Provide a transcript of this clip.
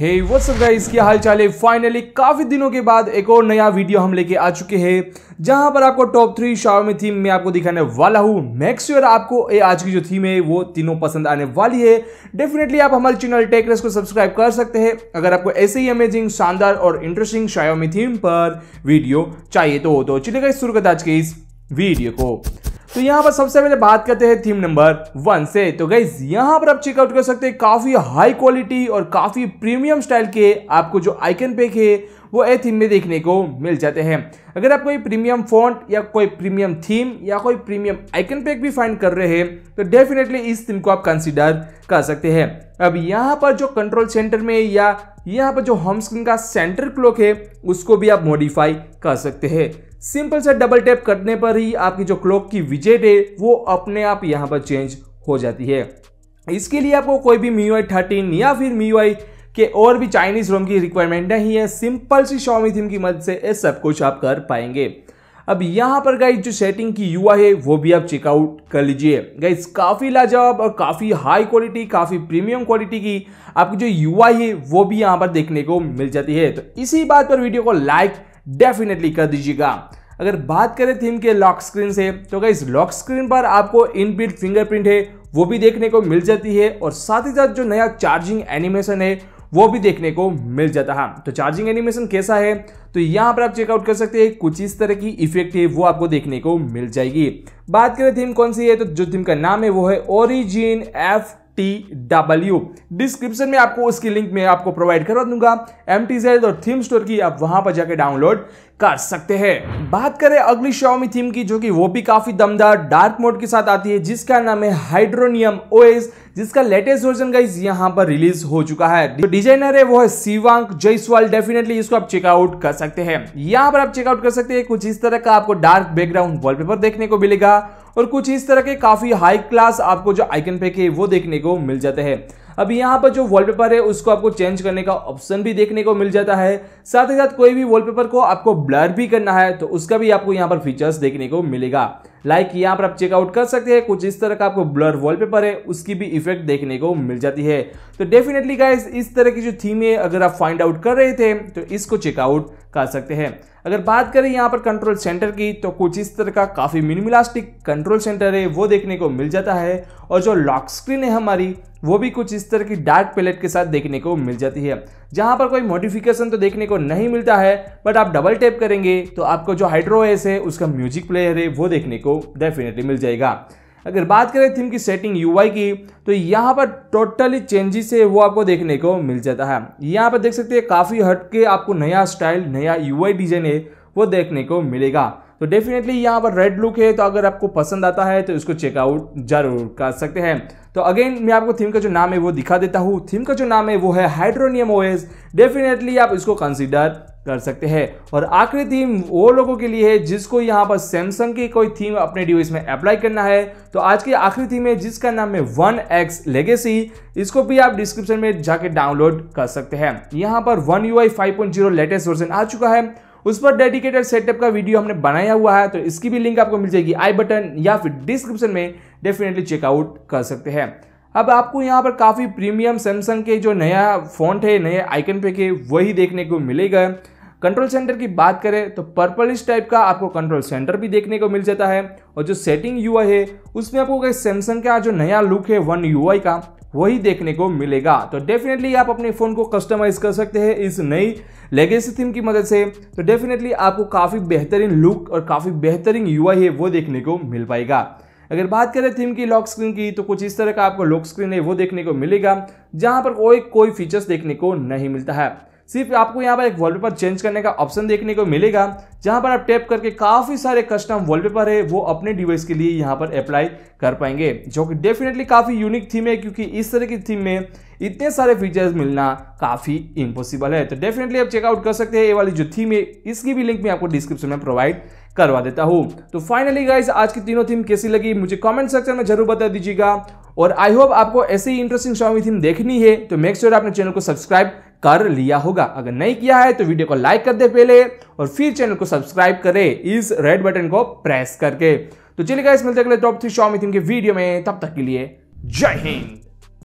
हे WhatsApp guys क्या हाल चाल है फाइनली काफ़ी दिनों के बाद एक और नया वीडियो हम लेके आ चुके हैं जहां पर आपको टॉप थ्री शाओमी थीम में आपको दिखाने वाला हूं मेक आपको ये आज की जो थीम है वो तीनों पसंद आने वाली है डेफिनेटली आप हमारे चैनल टेकरेस को सब्सक्राइब कर सकते हैं अगर आपको ऐसे ही अमेजिंग शानदार और इंटरेस्टिंग शाओमी थीम पर वीडियो चाहिए तो, तो चलेगा इस शुरू करते आज के इस वीडियो को तो यहाँ पर सबसे पहले बात करते हैं थीम नंबर वन से तो गाइज यहाँ पर आप चेकआउट कर सकते हैं काफी हाई क्वालिटी और काफी प्रीमियम स्टाइल के आपको जो आइकन पेक है वो ए थीम में देखने को मिल जाते हैं अगर आप कोई प्रीमियम फॉन्ट या कोई प्रीमियम थीम या कोई प्रीमियम आइकन पैक भी फाइंड कर रहे हैं तो डेफिनेटली इस थीम को आप कंसिडर कर सकते हैं अब यहाँ पर जो कंट्रोल सेंटर में या यहाँ पर जो होम स्क्रीन का सेंटर क्लॉक है उसको भी आप मॉडिफाई कर सकते हैं सिंपल सा डबल टैप करने पर ही आपकी जो क्लॉक की विजेट है वो अपने आप यहाँ पर चेंज हो जाती है इसके लिए आपको कोई भी मी आई थर्टीन या फिर मी आई कि और भी चाइनीज़ रोम की रिक्वायरमेंट नहीं है सिंपल सी शॉमी थीम की मदद से ये सब कुछ आप कर पाएंगे अब यहाँ पर गाइज जो सेटिंग की यू है वो भी आप चेकआउट कर लीजिए गाइज काफ़ी लाजवाब और काफ़ी हाई क्वालिटी काफ़ी प्रीमियम क्वालिटी की आपकी जो यू है वो भी यहाँ पर देखने को मिल जाती है तो इसी बात पर वीडियो को लाइक डेफिनेटली कर दीजिएगा अगर बात करें थीम के लॉक स्क्रीन से तो गाइज लॉक स्क्रीन पर आपको इनबिल्ट फिंगरप्रिंट है वो भी देखने को मिल जाती है और साथ ही साथ जो नया चार्जिंग एनिमेशन है वो भी देखने को मिल जाता है तो चार्जिंग एनिमेशन कैसा है तो यहाँ पर आप चेकआउट कर सकते हैं कुछ इस तरह की इफेक्ट है वो आपको देखने को मिल जाएगी बात करें थीम कौन सी है तो जो थीम का नाम है वो है origin F T W description में आपको उसकी लिंक में आपको प्रोवाइड करवा दूंगा एम और थीम स्टोर की आप वहां पर जाकर डाउनलोड कर सकते हैं बात करें अगली शॉमी थीम की जो कि वो भी काफी दमदार डार्क मोड के साथ आती है जिसका नाम है हाइड्रोनियम ओएस जिसका लेटेस्ट वर्जन गाइज यहां पर रिलीज हो चुका है जो डिजाइनर है वो है शिवांक जयसवाल डेफिनेटली इसको आप चेकआउट कर सकते हैं यहां पर आप चेकआउट कर सकते हैं कुछ इस तरह का आपको डार्क बैकग्राउंड वॉलपेपर देखने को मिलेगा और कुछ इस तरह के काफ़ी हाई क्लास आपको जो आइकन पे के वो देखने को मिल जाते हैं अब यहाँ पर जो वॉलपेपर है उसको आपको चेंज करने का ऑप्शन भी देखने को मिल जाता है साथ ही साथ कोई भी वॉलपेपर को आपको ब्लर भी करना है तो उसका भी आपको यहाँ पर फीचर्स देखने को मिलेगा लाइक like यहाँ पर आप चेकआउट कर सकते हैं कुछ इस तरह का आपको ब्लर वॉलपेपर है उसकी भी इफेक्ट देखने को मिल जाती है तो डेफिनेटली गाइज इस तरह की जो थीम है अगर आप फाइंड आउट कर रहे थे तो इसको चेकआउट कर सकते हैं अगर बात करें यहाँ पर कंट्रोल सेंटर की तो कुछ इस तरह का काफ़ी मिनिमलास्टिक कंट्रोल सेंटर है वो देखने को मिल जाता है और जो लॉक स्क्रीन है हमारी वो भी कुछ इस तरह की डार्क पैलेट के साथ देखने को मिल जाती है जहाँ पर कोई मॉडिफिकेशन तो देखने को नहीं मिलता है बट आप डबल टैप करेंगे तो आपको जो हाइड्रो एस है उसका म्यूजिक प्लेयर है वो देखने को डेफिनेटली मिल जाएगा अगर बात करें थीम की सेटिंग यूआई की तो यहाँ पर टोटली चेंजेस है वो आपको देखने को मिल जाता है यहाँ पर देख सकते हैं काफ़ी हटके आपको नया स्टाइल नया यूआई डिजाइन है वो देखने को मिलेगा तो डेफिनेटली यहाँ पर रेड लुक है तो अगर आपको पसंद आता है तो इसको चेकआउट जरूर कर सकते हैं तो अगेन मैं आपको थीम का जो नाम है वो दिखा देता हूँ थीम का जो नाम है वो है हाइड्रोनियम ओएस डेफिनेटली आप इसको कंसिडर कर सकते हैं और आखिरी थीम वो लोगों के लिए है जिसको यहाँ पर सैमसंग की कोई थीम अपने डिवाइस में अप्लाई करना है तो आज की आखिरी थीम है जिसका नाम है वन एक्स लेगेसी इसको भी आप डिस्क्रिप्शन में जाके डाउनलोड कर सकते हैं यहाँ पर One U I five point zero latest version आ चुका है उस पर डेडिकेटेड सेटअप का वीडियो हमने बनाया हुआ है तो इसकी भी लिंक आपको मिल जाएगी आई बटन या फिर डिस्क्रिप्शन में डेफिनेटली चेकआउट कर सकते हैं अब आपको यहाँ पर काफ़ी प्रीमियम सैमसंग के जो नया फ़ॉन्ट है नए आइकन पे के वही देखने को मिलेगा कंट्रोल सेंटर की बात करें तो पर्पलिश टाइप का आपको कंट्रोल सेंटर भी देखने को मिल जाता है और जो सेटिंग यू है उसमें आपको सैमसंग का जो नया लुक है वन यू का वही देखने को मिलेगा तो डेफिनेटली आप अपने फ़ोन को कस्टमाइज़ कर सकते हैं इस नई लेगेसी थीम की मदद से तो डेफिनेटली आपको काफ़ी बेहतरीन लुक और काफ़ी बेहतरीन यूआई है वो देखने को मिल पाएगा अगर बात करें थीम की लॉक स्क्रीन की तो कुछ इस तरह का आपको लॉक स्क्रीन है वो देखने को मिलेगा जहाँ पर कोई कोई फीचर्स देखने को नहीं मिलता है सिर्फ आपको यहाँ पर एक वॉलपेपर चेंज करने का ऑप्शन देखने को मिलेगा जहाँ पर आप टैप करके काफ़ी सारे कस्टम वॉलपेपर है वो अपने डिवाइस के लिए यहाँ पर अप्लाई कर पाएंगे जो कि डेफिनेटली काफ़ी यूनिक थीम है क्योंकि इस तरह की थीम में इतने सारे फीचर्स मिलना काफ़ी इम्पॉसिबल है तो डेफिनेटली आप चेकआउट कर सकते हैं ये वाली जो थीम है इसकी भी लिंक मैं आपको डिस्क्रिप्शन में प्रोवाइड करवा देता हूँ तो फाइनली गाइज आज की तीनों थीम कैसी लगी मुझे कॉमेंट सेक्शन में जरूर बता दीजिएगा और आई होप आपको ऐसे ही इंटरेस्टिंग शाओमी थीम देखनी है तो मेक श्योर sure आपने चैनल को सब्सक्राइब कर लिया होगा अगर नहीं किया है तो वीडियो को लाइक कर दे पहले और फिर चैनल को सब्सक्राइब करें इस रेड बटन को प्रेस करके तो चलिए गाइस मिलते अगले टॉप थ्री शाओमी थीम के वीडियो में तब तक के लिए जय हिंद